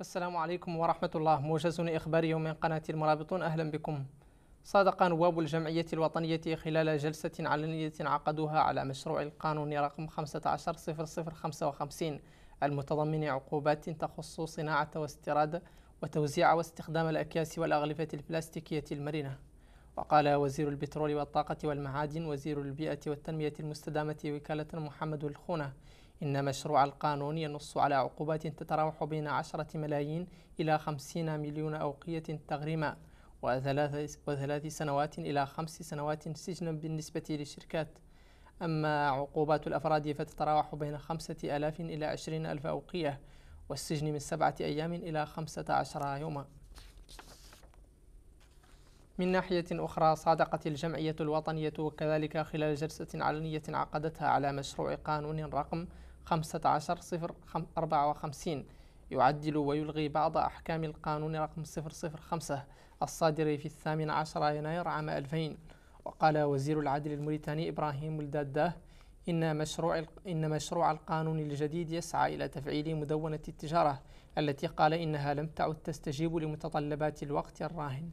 السلام عليكم ورحمة الله موجز إخباري من قناة المرابطون أهلا بكم صادق نواب الجمعية الوطنية خلال جلسة علنية عقدوها على مشروع القانون رقم 15055 المتضمن عقوبات تخص صناعة واستيراد وتوزيع واستخدام الأكياس والأغلفة البلاستيكية المرنة وقال وزير البترول والطاقة والمعادن وزير البيئة والتنمية المستدامة وكالة محمد الخونة إن مشروع القانون ينص على عقوبات تتراوح بين عشرة ملايين إلى خمسين مليون أوقية تغريما وثلاث, وثلاث سنوات إلى خمس سنوات سجنا بالنسبة للشركات أما عقوبات الأفراد فتتراوح بين خمسة ألاف إلى عشرين ألف أوقية والسجن من سبعة أيام إلى خمسة عشر يوما من ناحية أخرى صادقت الجمعية الوطنية وكذلك خلال جلسة علنية عقدتها على مشروع قانون رقم 15 يعدل ويلغي بعض أحكام القانون رقم 005 الصادر في الثامن عشر يناير عام 2000 وقال وزير العدل الموريتاني إبراهيم الداداه إن مشروع إن مشروع القانون الجديد يسعى إلى تفعيل مدونة التجارة التي قال إنها لم تعد تستجيب لمتطلبات الوقت الراهن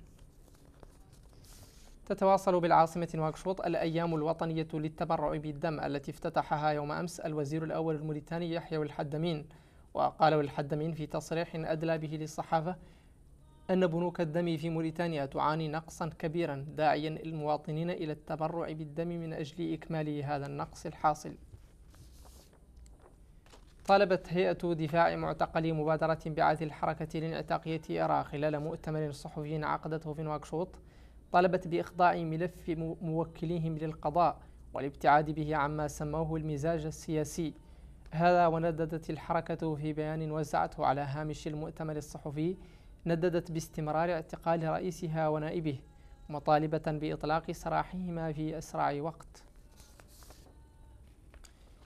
تتواصل بالعاصمة نواكشوط الأيام الوطنية للتبرع بالدم التي افتتحها يوم أمس الوزير الأول الموريتاني يحيى الحدمين وقال الحدمين في تصريح أدلى به للصحافة أن بنوك الدم في موريتانيا تعاني نقصا كبيرا داعيا المواطنين إلى التبرع بالدم من أجل إكمال هذا النقص الحاصل طالبت هيئة دفاع معتقلي مبادرة بعث الحركة للإعتاقية إرا خلال مؤتمر صحفي عقدته في نواكشوط طلبت بإخضاع ملف موكليهم للقضاء والابتعاد به عما سموه المزاج السياسي هذا ونددت الحركة في بيان وزعته على هامش المؤتمر الصحفي نددت باستمرار اعتقال رئيسها ونائبه مطالبة بإطلاق سراحهما في أسرع وقت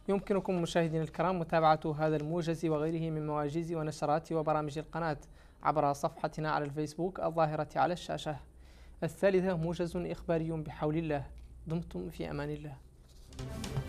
يمكنكم مشاهدينا الكرام متابعة هذا الموجز وغيره من مواجز ونشرات وبرامج القناة عبر صفحتنا على الفيسبوك الظاهرة على الشاشة الثالثة موجز إخباري بحول الله دمتم في أمان الله